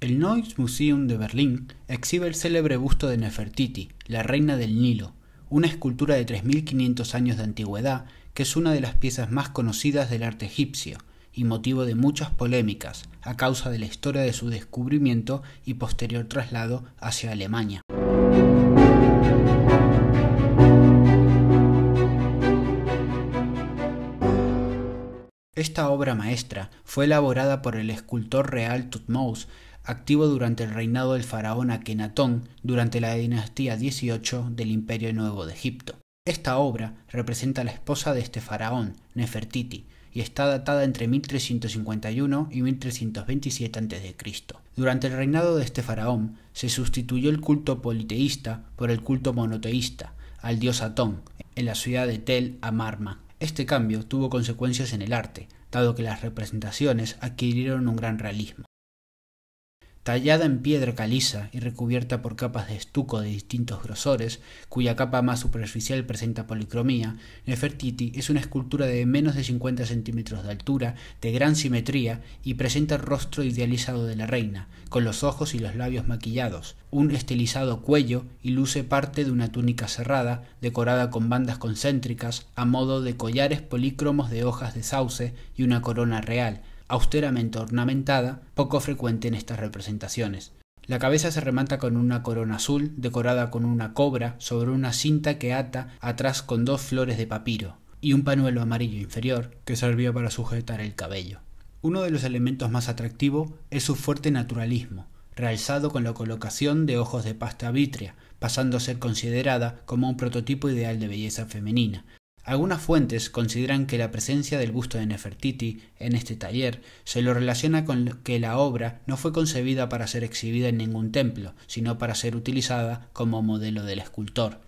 El Neues Museum de Berlín exhibe el célebre busto de Nefertiti, la reina del Nilo, una escultura de 3.500 años de antigüedad que es una de las piezas más conocidas del arte egipcio y motivo de muchas polémicas a causa de la historia de su descubrimiento y posterior traslado hacia Alemania. Esta obra maestra fue elaborada por el escultor real Tutmosis activo durante el reinado del faraón Akenatón durante la dinastía 18 del Imperio Nuevo de Egipto. Esta obra representa a la esposa de este faraón, Nefertiti, y está datada entre 1351 y 1327 a.C. Durante el reinado de este faraón se sustituyó el culto politeísta por el culto monoteísta al dios Atón en la ciudad de Tel Amarma. Este cambio tuvo consecuencias en el arte, dado que las representaciones adquirieron un gran realismo tallada en piedra caliza y recubierta por capas de estuco de distintos grosores, cuya capa más superficial presenta policromía, Nefertiti es una escultura de menos de 50 centímetros de altura, de gran simetría y presenta el rostro idealizado de la reina, con los ojos y los labios maquillados, un estilizado cuello y luce parte de una túnica cerrada, decorada con bandas concéntricas, a modo de collares polícromos de hojas de sauce y una corona real, austeramente ornamentada, poco frecuente en estas representaciones. La cabeza se remata con una corona azul, decorada con una cobra, sobre una cinta que ata atrás con dos flores de papiro, y un panuelo amarillo inferior que servía para sujetar el cabello. Uno de los elementos más atractivos es su fuerte naturalismo, realzado con la colocación de ojos de pasta vitrea, pasando a ser considerada como un prototipo ideal de belleza femenina, algunas fuentes consideran que la presencia del busto de Nefertiti en este taller se lo relaciona con que la obra no fue concebida para ser exhibida en ningún templo, sino para ser utilizada como modelo del escultor.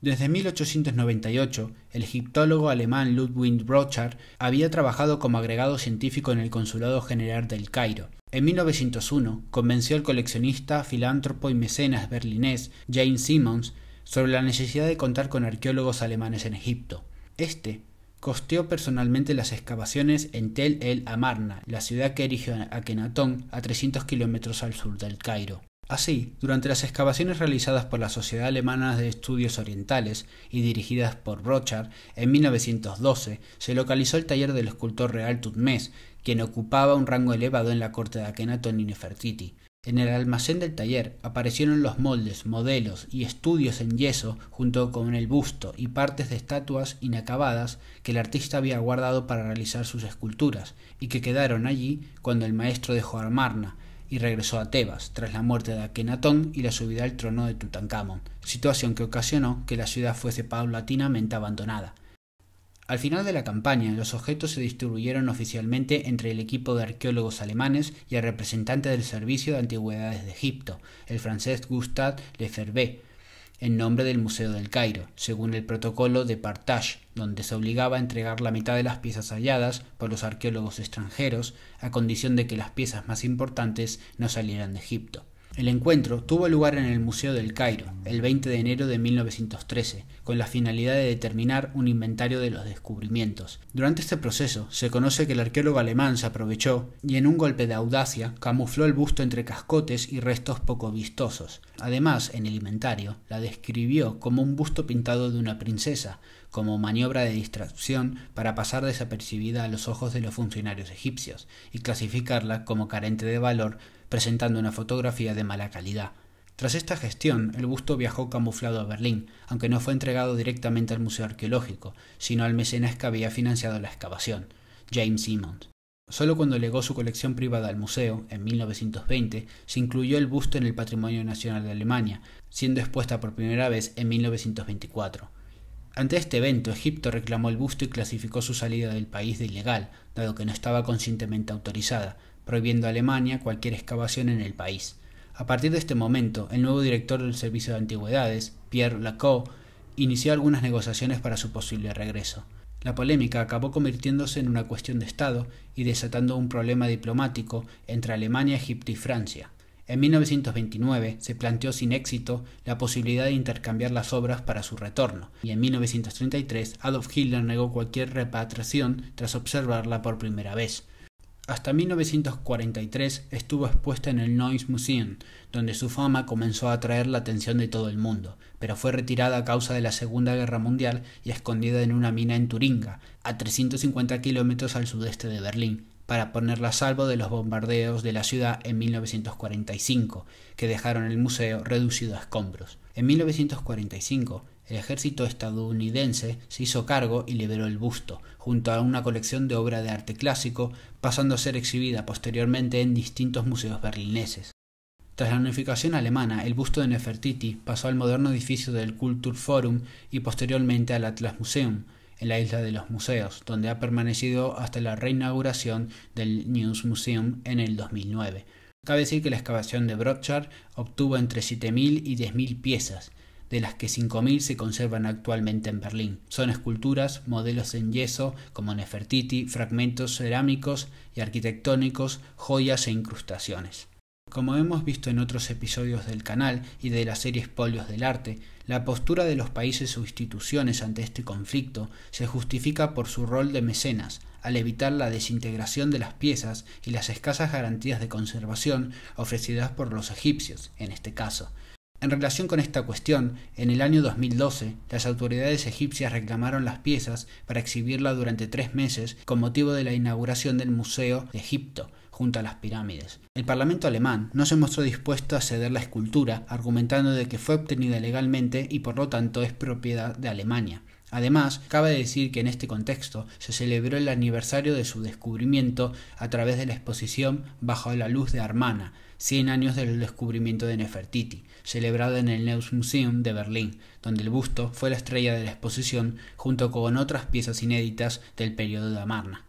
Desde 1898, el egiptólogo alemán Ludwig Brochard había trabajado como agregado científico en el Consulado General del Cairo. En 1901, convenció al coleccionista, filántropo y mecenas berlinés James Simmons sobre la necesidad de contar con arqueólogos alemanes en Egipto. Este costeó personalmente las excavaciones en Tel el Amarna, la ciudad que erigió Akenatón a 300 kilómetros al sur del Cairo. Así, durante las excavaciones realizadas por la Sociedad Alemana de Estudios Orientales y dirigidas por Rochard en 1912, se localizó el taller del escultor real Tutmés, quien ocupaba un rango elevado en la corte de Akenatón y Nefertiti. En el almacén del taller aparecieron los moldes, modelos y estudios en yeso junto con el busto y partes de estatuas inacabadas que el artista había guardado para realizar sus esculturas y que quedaron allí cuando el maestro dejó Armarna y regresó a Tebas tras la muerte de Akenatón y la subida al trono de Tutankamón, situación que ocasionó que la ciudad fuese paulatinamente abandonada. Al final de la campaña, los objetos se distribuyeron oficialmente entre el equipo de arqueólogos alemanes y el representante del Servicio de Antigüedades de Egipto, el francés Gustave Lefervé, en nombre del Museo del Cairo, según el protocolo de Partage, donde se obligaba a entregar la mitad de las piezas halladas por los arqueólogos extranjeros, a condición de que las piezas más importantes no salieran de Egipto. El encuentro tuvo lugar en el Museo del Cairo el 20 de enero de 1913, con la finalidad de determinar un inventario de los descubrimientos. Durante este proceso se conoce que el arqueólogo alemán se aprovechó y en un golpe de audacia camufló el busto entre cascotes y restos poco vistosos. Además, en el inventario la describió como un busto pintado de una princesa, como maniobra de distracción para pasar desapercibida a los ojos de los funcionarios egipcios y clasificarla como carente de valor presentando una fotografía de mala calidad. Tras esta gestión, el busto viajó camuflado a Berlín, aunque no fue entregado directamente al Museo Arqueológico, sino al mecenas que había financiado la excavación, James Simmons. Solo cuando legó su colección privada al museo, en 1920, se incluyó el busto en el Patrimonio Nacional de Alemania, siendo expuesta por primera vez en 1924. Ante este evento, Egipto reclamó el busto y clasificó su salida del país de ilegal, dado que no estaba conscientemente autorizada, prohibiendo a Alemania cualquier excavación en el país. A partir de este momento, el nuevo director del Servicio de Antigüedades, Pierre Lacaux, inició algunas negociaciones para su posible regreso. La polémica acabó convirtiéndose en una cuestión de Estado y desatando un problema diplomático entre Alemania, Egipto y Francia. En 1929 se planteó sin éxito la posibilidad de intercambiar las obras para su retorno, y en 1933 Adolf Hitler negó cualquier repatriación tras observarla por primera vez. Hasta 1943 estuvo expuesta en el Neuss Museum, donde su fama comenzó a atraer la atención de todo el mundo, pero fue retirada a causa de la Segunda Guerra Mundial y escondida en una mina en Turinga, a 350 kilómetros al sudeste de Berlín, para ponerla a salvo de los bombardeos de la ciudad en 1945, que dejaron el museo reducido a escombros. En 1945, el ejército estadounidense se hizo cargo y liberó el busto, junto a una colección de obra de arte clásico, pasando a ser exhibida posteriormente en distintos museos berlineses. Tras la unificación alemana, el busto de Nefertiti pasó al moderno edificio del Kulturforum y posteriormente al Atlas Museum, en la isla de los museos, donde ha permanecido hasta la reinauguración del News Museum en el 2009. Cabe decir que la excavación de Brochard obtuvo entre 7.000 y 10.000 piezas, de las que 5.000 se conservan actualmente en Berlín. Son esculturas, modelos en yeso como Nefertiti, fragmentos cerámicos y arquitectónicos, joyas e incrustaciones. Como hemos visto en otros episodios del canal y de la serie Polios del Arte, la postura de los países o instituciones ante este conflicto se justifica por su rol de mecenas, al evitar la desintegración de las piezas y las escasas garantías de conservación ofrecidas por los egipcios, en este caso, en relación con esta cuestión, en el año 2012, las autoridades egipcias reclamaron las piezas para exhibirla durante tres meses con motivo de la inauguración del Museo de Egipto, junto a las pirámides. El Parlamento alemán no se mostró dispuesto a ceder la escultura, argumentando de que fue obtenida legalmente y por lo tanto es propiedad de Alemania. Además, cabe decir que en este contexto se celebró el aniversario de su descubrimiento a través de la exposición Bajo la luz de Armana, 100 años del descubrimiento de Nefertiti, celebrada en el Museum de Berlín, donde el busto fue la estrella de la exposición junto con otras piezas inéditas del periodo de Amarna.